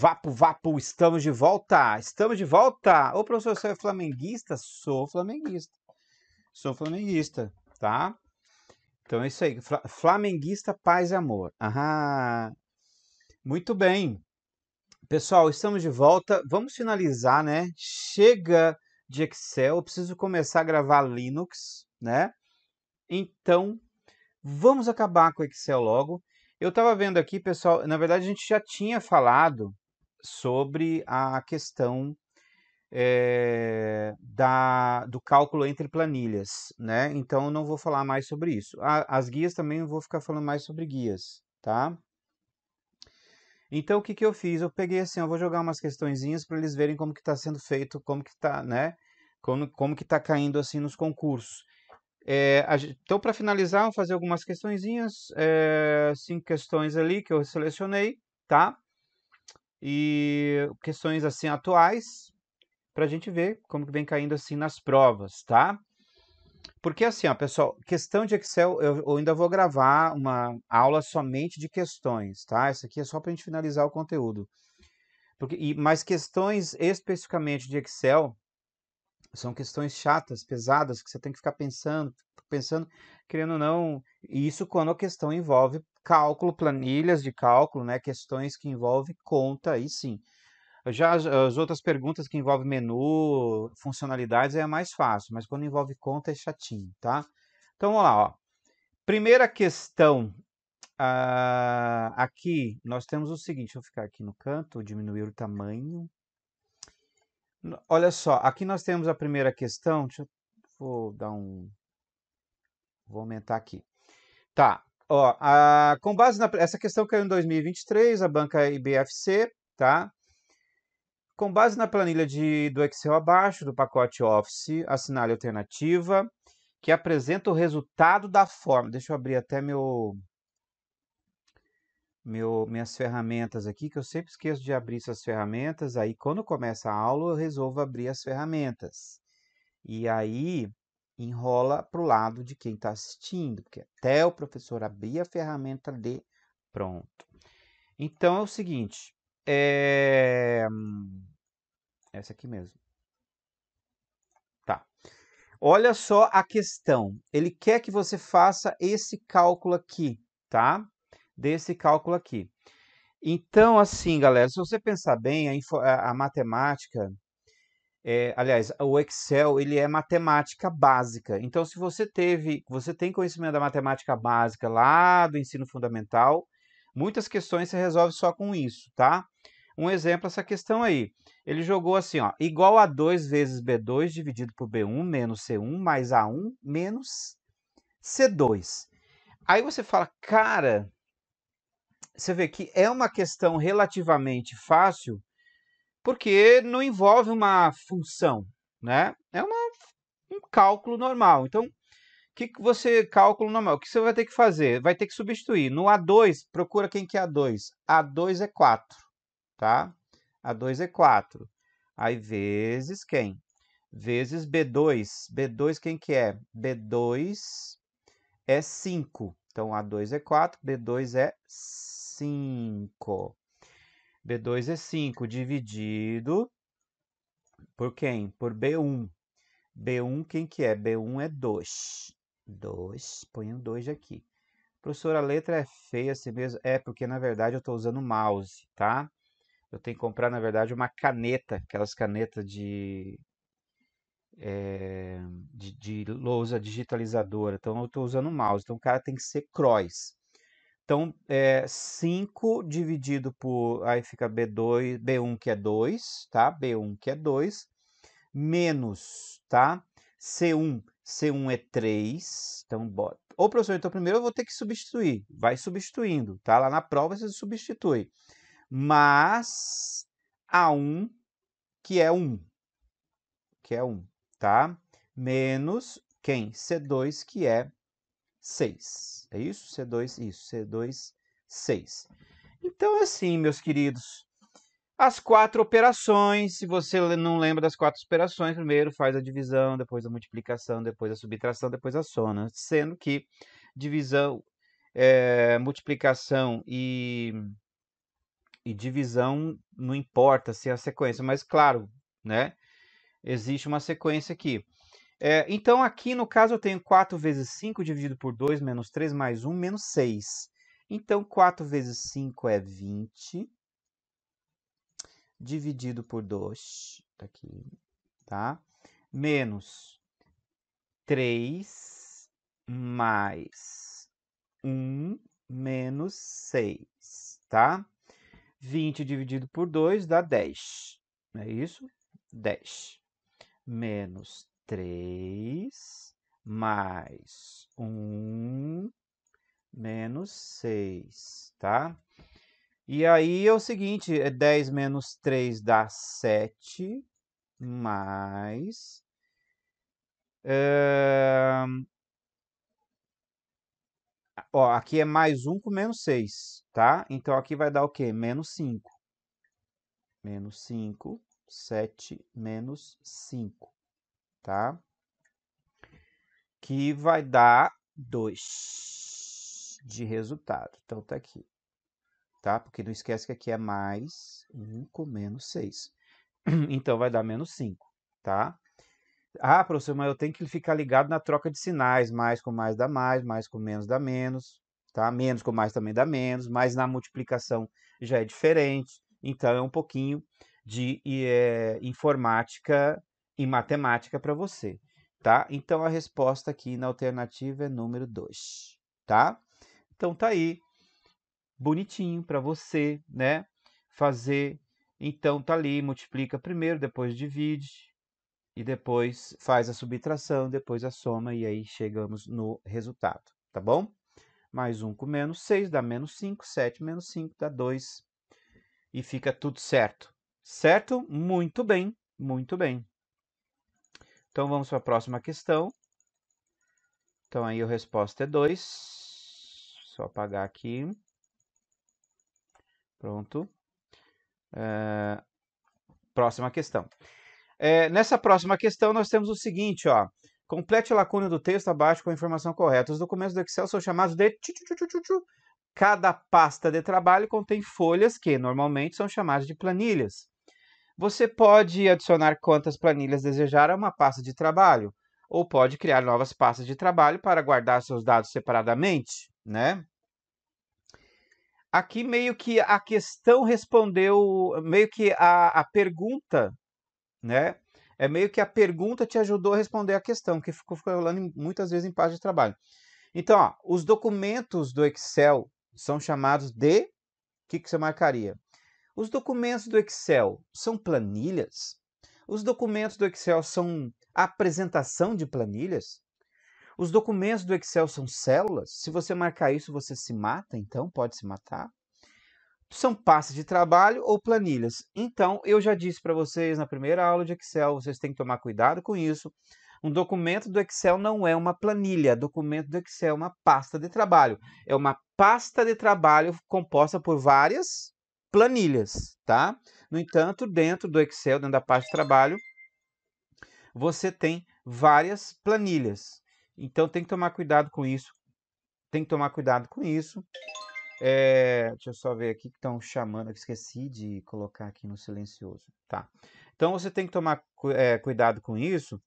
Vapo, vapo, estamos de volta! Estamos de volta! Ô, professor, você é flamenguista? Sou flamenguista. Sou flamenguista, tá? Então é isso aí. Flamenguista, paz e amor. Aham. Muito bem. Pessoal, estamos de volta. Vamos finalizar, né? Chega de Excel. Eu preciso começar a gravar Linux, né? Então, vamos acabar com o Excel logo. Eu estava vendo aqui, pessoal, na verdade a gente já tinha falado sobre a questão é, da, do cálculo entre planilhas, né? Então não vou falar mais sobre isso. A, as guias também vou ficar falando mais sobre guias, tá? Então o que, que eu fiz? Eu peguei assim, eu vou jogar umas questõezinhas para eles verem como que está sendo feito, como que está, né? Como, como que está caindo assim nos concursos. É, a, então para finalizar, vou fazer algumas questõezinhas, é, cinco questões ali que eu selecionei, tá? e questões assim atuais para a gente ver como que vem caindo assim nas provas, tá? Porque assim, ó, pessoal, questão de Excel, eu, ainda vou gravar uma aula somente de questões, tá? Essa aqui é só para a gente finalizar o conteúdo. Porque, e, mas questões especificamente de Excel são questões chatas, pesadas, que você tem que ficar pensando, pensando, querendo ou não. E isso quando a questão envolve cálculo, planilhas de cálculo, né, questões que envolvem conta, aí sim. Já as, as, outras perguntas que envolvem menu, funcionalidades, é mais fácil, mas quando envolve conta é chatinho, tá? Então, vamos lá, ó. Primeira questão, uh, aqui nós temos o seguinte, deixa eu ficar aqui no canto, diminuir o tamanho. Olha só, aqui nós temos a primeira questão, deixa eu vou dar um... Vou aumentar aqui. Tá, Ó, a, com base na essa questão caiu em 2023, a banca IBFC, tá? Com base na planilha de, do Excel abaixo do pacote Office, assinale alternativa que apresenta o resultado da forma. Deixa eu abrir até meu, meu minhas ferramentas aqui, que eu sempre esqueço de abrir essas ferramentas. Aí, quando começa a aula, eu resolvo abrir as ferramentas. E aí, enrola para o lado de quem está assistindo, porque até o professor abrir a ferramenta de pronto. Então é o seguinte, é... essa aqui mesmo. Tá. Olha só a questão. Ele quer que você faça esse cálculo aqui, tá? Desse cálculo aqui. Então, assim, galera, se você pensar bem, a, a matemática é, aliás, o Excel ele é matemática básica. Então, se você teve, você tem conhecimento da matemática básica lá do ensino fundamental, muitas questões se resolve só com isso, tá? Um exemplo é essa questão aí. Ele jogou assim, ó, igual a 2 vezes B2 dividido por B1 menos C1 mais A1 menos C2. Aí você fala, cara, você vê que é uma questão relativamente fácil, porque não envolve uma função, né? É uma, um cálculo normal. Então, o que, que você cálculo normal? O que você vai ter que fazer? Vai ter que substituir. No A2, procura quem que é A2. A2 é 4, tá? A2 é 4. Aí vezes quem? Vezes B2. B2 quem que é? B2 é 5. Então, A2 é 4, B2 é 5. B2 é 5 dividido por quem? Por B1. B1 quem que é? B1 é 2. 2, ponho 2 aqui. Professora, a letra é feia assim mesmo? É, porque na verdade eu estou usando o mouse, tá? Eu tenho que comprar, na verdade, uma caneta, aquelas canetas de, é, de, de lousa digitalizadora. Então eu estou usando o mouse. Então o cara tem que ser cross. Então, é, eh, 5 dividido por. Aí fica B2, B1 que é 2, tá? B1 que é 2, menos, tá? C1, C1 é 3. Então, bota. Ô, professor, então primeiro eu vou ter que substituir. Vai substituindo, tá? Lá na prova você substitui. Mas A1, que é 1. Que é 1, tá? Menos quem? C2, que é 6. É isso? C2, isso. C2, 6. Então é assim, meus queridos. As quatro operações, se você não lembra das quatro operações, primeiro faz a divisão, depois a multiplicação, depois a subtração, depois a soma. Sendo que divisão, é, multiplicação e, e divisão não importa se assim, é a sequência, mas claro, né? Existe uma sequência aqui. É, então, aqui no caso, eu tenho 4 vezes 5 dividido por 2, menos 3, mais 1, menos 6. Então, 4 vezes 5 é 20, dividido por 2, tá aqui, tá? Menos 3, mais 1, menos 6, tá? 20 dividido por 2 dá 10, não é isso? 10. Menos 3 mais 1 menos 6, tá? E aí é o seguinte, 10 é menos 3 dá 7, mais... É... Ó, aqui é mais 1 com menos 6, tá? Então aqui vai dar o quê? Menos 5. Menos 5, 7, menos 5 tá? Que vai dar 2 de resultado. Então, tá aqui, tá? Porque não esquece que aqui é mais 1 com menos 6. Então, vai dar menos 5, tá? Ah, professor, mas eu tenho que ficar ligado na troca de sinais. Mais com mais dá mais, mais com menos dá menos, tá? Menos com mais também dá menos, mas na multiplicação já é diferente. Então, é um pouquinho de é, informática e matemática para você, tá? Então a resposta aqui na alternativa é número 2, tá? Então tá aí, bonitinho para você, né? Fazer. Então tá ali, multiplica primeiro, depois divide e depois faz a subtração, depois a soma e aí chegamos no resultado, tá bom? Mais 1 um com menos 6 dá menos 5, 7 menos 5 dá 2 e fica tudo certo. Certo? Muito bem, muito bem. Então vamos para a próxima questão. Então aí a resposta é 2. Só apagar aqui. Pronto. É... Próxima questão. É, nessa próxima questão nós temos o seguinte, ó. Complete a lacuna do texto abaixo com a informação correta. Os documentos do Excel são chamados de... Cada pasta de trabalho contém folhas que normalmente são chamadas de planilhas. Você pode adicionar quantas planilhas desejar a uma pasta de trabalho, ou pode criar novas pastas de trabalho para guardar seus dados separadamente, né? Aqui meio que a questão respondeu, meio que a, a pergunta, né? É meio que a pergunta te ajudou a responder a questão, que ficou falando muitas vezes em pasta de trabalho. Então, ó, os documentos do Excel são chamados de. O que, que você marcaria? Os documentos do Excel são planilhas? Os documentos do Excel são apresentação de planilhas? Os documentos do Excel são células? Se você marcar isso, você se mata, então pode se matar? São pastas de trabalho ou planilhas? Então, eu já disse para vocês na primeira aula de Excel, vocês têm que tomar cuidado com isso. Um documento do Excel não é uma planilha, documento do Excel é uma pasta de trabalho. É uma pasta de trabalho composta por várias planilhas, tá? No entanto, dentro do Excel, dentro da parte de trabalho, você tem várias planilhas. Então tem que tomar cuidado com isso. Tem que tomar cuidado com isso. É, deixa eu só ver aqui que estão chamando, esqueci de colocar aqui no silencioso. Tá. Então você tem que tomar é, cuidado com isso,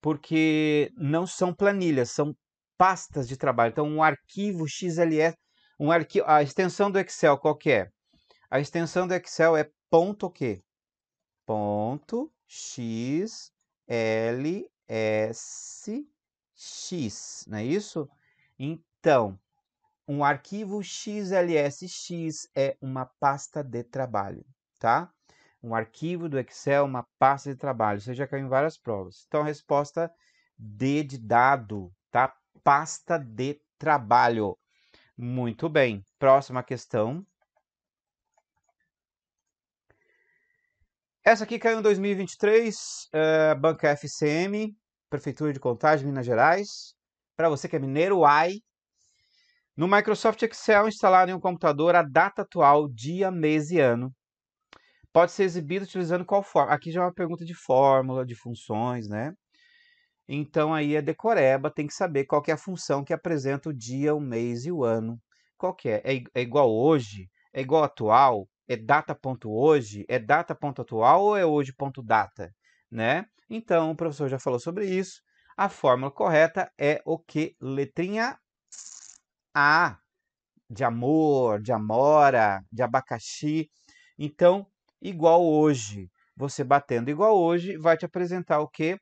porque não são planilhas, são pastas de trabalho. Então um arquivo XLS, um arquivo, a extensão do Excel qual que é? A extensão do Excel é ponto o Ponto x l s x, não é isso? Então, um arquivo xlsx é uma pasta de trabalho, tá? Um arquivo do Excel, é uma pasta de trabalho. Você já caiu em várias provas. Então, a resposta D de dado, tá? Pasta de trabalho. Muito bem. Próxima questão. Essa aqui caiu em 2023, uh, Banca FCM, Prefeitura de Contagem, Minas Gerais. Para você que é mineiro, ai. No Microsoft Excel instalado em um computador a data atual, dia, mês e ano. Pode ser exibido utilizando qual forma? Aqui já é uma pergunta de fórmula, de funções, né? Então aí é decoreba, tem que saber qual que é a função que apresenta o dia, o mês e o ano. Qual que é? É, é igual hoje? É igual atual? é data.hoje? É data.atual ou é hoje.data? Né? Então, o professor já falou sobre isso. A fórmula correta é o que? Letrinha A, de amor, de amora, de abacaxi. Então, igual hoje. Você batendo igual hoje vai te apresentar o que?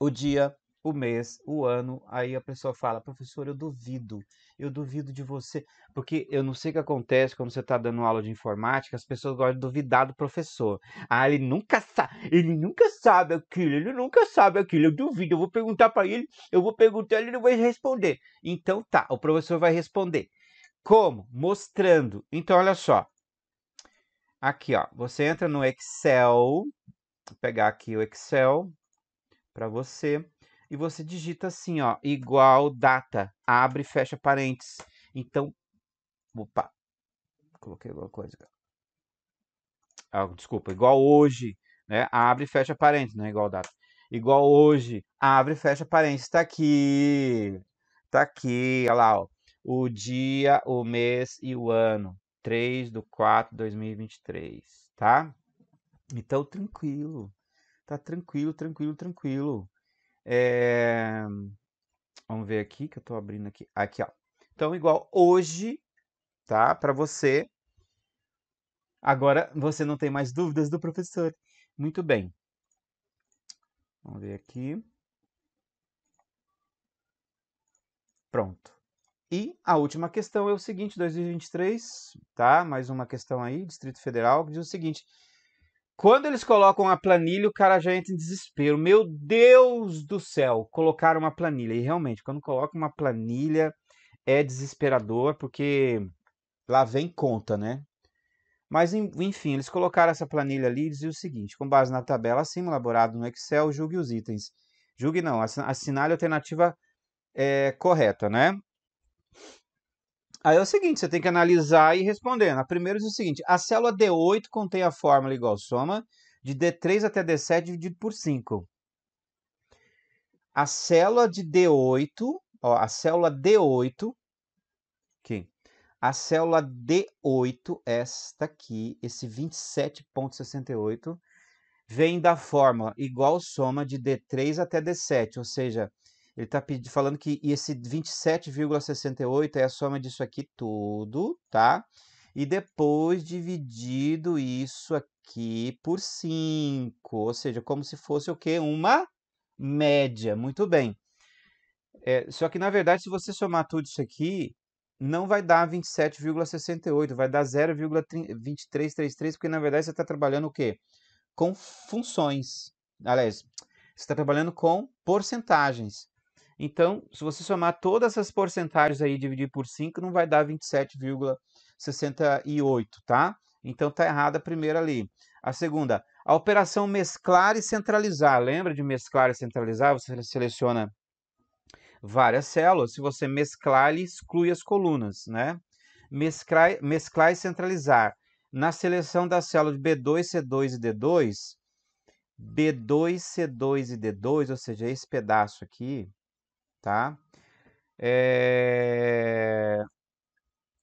O dia, o mês, o ano, aí a pessoa fala, professor, eu duvido, eu duvido de você. Porque eu não sei o que acontece quando você está dando aula de informática, as pessoas gostam de duvidar do professor. Ah, ele nunca sabe, ele nunca sabe aquilo, ele nunca sabe aquilo, eu duvido, eu vou perguntar para ele, eu vou perguntar, ele não vai responder. Então tá, o professor vai responder. Como? Mostrando. Então, olha só. Aqui, ó, você entra no Excel, vou pegar aqui o Excel para você e você digita assim, ó, igual data, abre e fecha parênteses. Então, opa, coloquei alguma coisa. Ah, desculpa, igual hoje, né? Abre e fecha parênteses, não é igual data. Igual hoje, abre e fecha parênteses, tá aqui. Tá aqui, olha lá, ó. O dia, o mês e o ano. 3 do 4 de 2023, tá? Então, tranquilo. Tá tranquilo, tranquilo, tranquilo. É... Vamos ver aqui, que eu estou abrindo aqui. Aqui, ó. Então, igual hoje, tá? Para você. Agora você não tem mais dúvidas do professor. Muito bem. Vamos ver aqui. Pronto. E a última questão é o seguinte, 2023, tá? Mais uma questão aí, Distrito Federal, que diz o seguinte: quando eles colocam a planilha, o cara já entra em desespero. Meu Deus do céu, colocaram uma planilha. E realmente, quando coloca uma planilha, é desesperador, porque lá vem conta, né? Mas, enfim, eles colocaram essa planilha ali e diziam o seguinte: com base na tabela acima, elaborada no Excel, julgue os itens. Julgue não, assinale a alternativa é, correta, né? Aí é o seguinte, você tem que analisar e responder. A primeira é o seguinte, a célula D8 contém a fórmula igual soma de D3 até D7 dividido por 5. A célula de D8, ó, a célula D8, aqui, a célula D8, esta aqui, esse 27,68, vem da fórmula igual soma de D3 até D7, ou seja, ele está falando que esse 27,68 é a soma disso aqui tudo, tá? E depois dividido isso aqui por 5, ou seja, como se fosse o quê? Uma média. Muito bem. É, só que, na verdade, se você somar tudo isso aqui, não vai dar 27,68, vai dar 0,2333, porque, na verdade, você está trabalhando o quê? Com funções. Aliás, você está trabalhando com porcentagens. Então, se você somar todas essas porcentagens aí e dividir por 5, não vai dar 27,68, tá? Então, tá errada a primeira ali. A segunda, a operação mesclar e centralizar. Lembra de mesclar e centralizar? Você seleciona várias células. Se você mesclar, ele exclui as colunas, né? Mesclar, mesclar e centralizar. Na seleção das células B2, C2 e D2, B2, C2 e D2, ou seja, esse pedaço aqui, tá? É...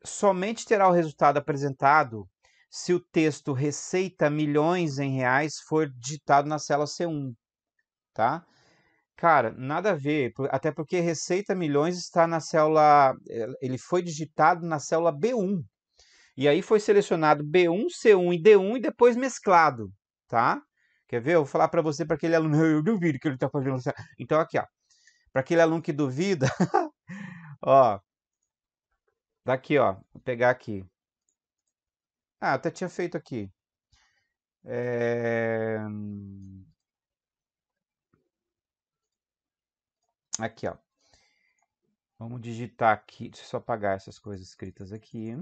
Somente terá o resultado apresentado se o texto receita milhões em reais for digitado na célula C1, tá? Cara, nada a ver, até porque receita milhões está na célula, eh, ele foi digitado na célula B1. E aí foi selecionado B1, C1 e D1 e depois mesclado, tá? Quer ver? Eu vou falar para você, para aquele aluno, eu duvido que ele está fazendo. Então, aqui, ó. Para aquele aluno que duvida, ó, daqui, tá ó, vou pegar aqui. Ah, até tinha feito aqui. É... Aqui, ó. Vamos digitar aqui, deixa eu só apagar essas coisas escritas aqui.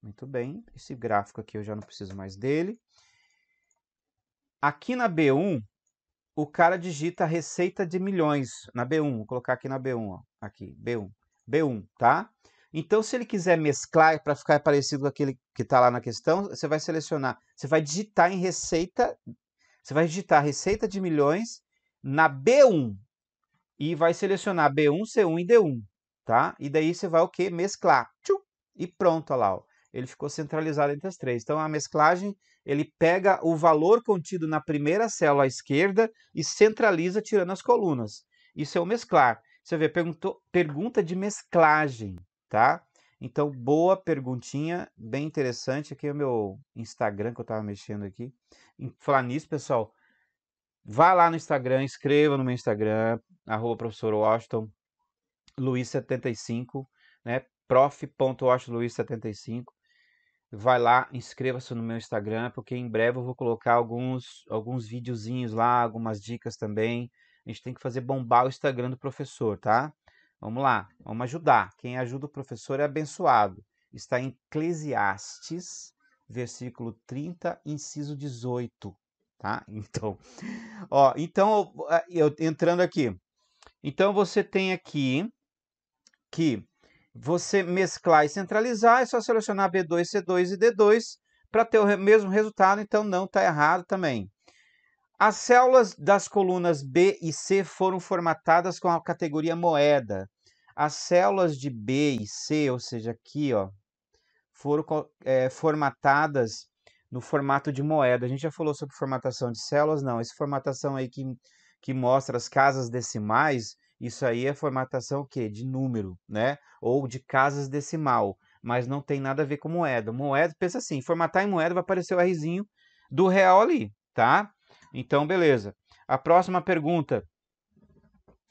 Muito bem, esse gráfico aqui eu já não preciso mais dele. Aqui na B1, o cara digita receita de milhões na B1, vou colocar aqui na B1, ó, aqui, B1, B1, tá? Então, se ele quiser mesclar para ficar parecido com aquele que está lá na questão, você vai selecionar, você vai digitar em receita, você vai digitar receita de milhões na B1 e vai selecionar B1, C1 e D1, tá? E daí você vai o quê? Mesclar. Tchum! E pronto, olha lá, ó. ele ficou centralizado entre as três. Então, a mesclagem ele pega o valor contido na primeira célula à esquerda e centraliza tirando as colunas. Isso é o mesclar. Você vê, perguntou, pergunta de mesclagem, tá? Então, boa perguntinha, bem interessante. Aqui é o meu Instagram que eu estava mexendo aqui. falar nisso, pessoal, vá lá no Instagram, escreva no meu Instagram, arroba professor Washington, Luiz75, né? prof.washingtonluiz75 vai lá, inscreva-se no meu Instagram, porque em breve eu vou colocar alguns, alguns videozinhos lá, algumas dicas também. A gente tem que fazer bombar o Instagram do professor, tá? Vamos lá, vamos ajudar. Quem ajuda o professor é abençoado. Está em Eclesiastes, versículo 30, inciso 18, tá? Então, ó, então eu, eu entrando aqui. Então você tem aqui que você mesclar e centralizar, é só selecionar B2, C2 e D2 para ter o mesmo resultado, então não está errado também. As células das colunas B e C foram formatadas com a categoria moeda. As células de B e C, ou seja, aqui, ó, foram é, formatadas no formato de moeda. A gente já falou sobre formatação de células, não. Essa formatação aí que, que mostra as casas decimais, isso aí é formatação que de número, né? Ou de casas decimal, mas não tem nada a ver com moeda. Moeda, pensa assim, formatar em moeda vai aparecer o Rzinho do real ali, tá? Então, beleza. A próxima pergunta.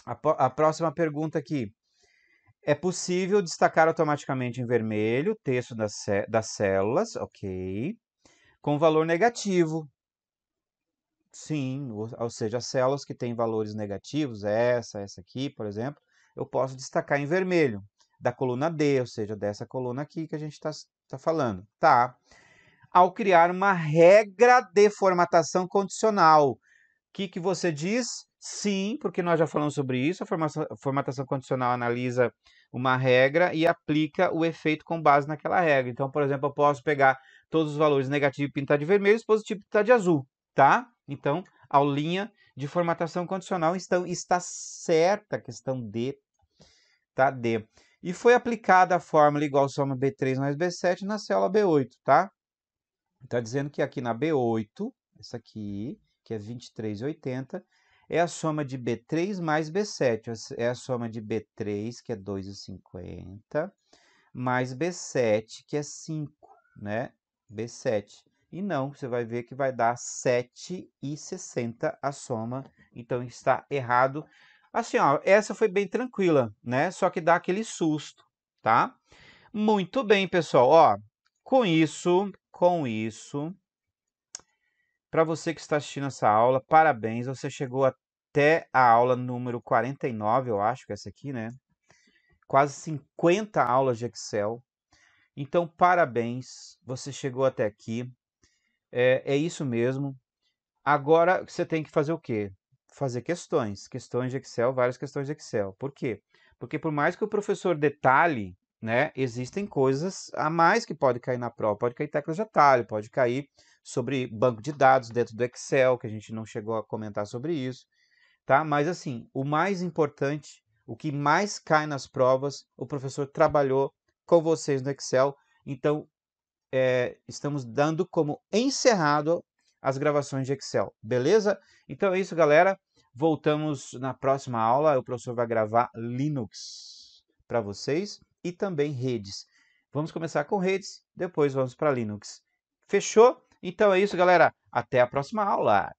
A, a próxima pergunta aqui. É possível destacar automaticamente em vermelho o texto das, das células, ok, com valor negativo, Sim, ou, seja, as células que têm valores negativos, essa, essa aqui, por exemplo, eu posso destacar em vermelho, da coluna D, ou seja, dessa coluna aqui que a gente está tá falando. Tá. Ao criar uma regra de formatação condicional. O que, que você diz? Sim, porque nós já falamos sobre isso. A formação, formatação condicional analisa uma regra e aplica o efeito com base naquela regra. Então, por exemplo, eu posso pegar todos os valores negativos e pintar de vermelho, positivo e pintar de azul, tá? Então, a linha de formatação condicional está, então, está certa a questão D, tá? D. E foi aplicada a fórmula igual soma B3 mais B7 na célula B8, tá? Está dizendo que aqui na B8, essa aqui, que é 23,80, é a soma de B3 mais B7. É a soma de B3, que é 2,50, mais B7, que é 5, né? B7. E não, você vai ver que vai dar 7,60 a soma. Então está errado. Assim, ó, essa foi bem tranquila, né? Só que dá aquele susto, tá? Muito bem, pessoal. Ó, com isso, com isso, para você que está assistindo essa aula, parabéns, você chegou até a aula número 49, eu acho que é essa aqui, né? Quase 50 aulas de Excel. Então, parabéns, você chegou até aqui. É, é isso mesmo. Agora você tem que fazer o quê? Fazer questões, questões de Excel, várias questões de Excel. Por quê? Porque por mais que o professor detalhe, né, existem coisas a mais que pode cair na prova, pode cair teclas de atalho, pode cair sobre banco de dados dentro do Excel, que a gente não chegou a comentar sobre isso, tá? Mas assim, o mais importante, o que mais cai nas provas, o professor trabalhou com vocês no Excel, então é, estamos dando como encerrado as gravações de Excel, beleza? Então é isso, galera. Voltamos na próxima aula. O professor vai gravar Linux para vocês e também redes. Vamos começar com redes, depois vamos para Linux. Fechou? Então é isso, galera. Até a próxima aula.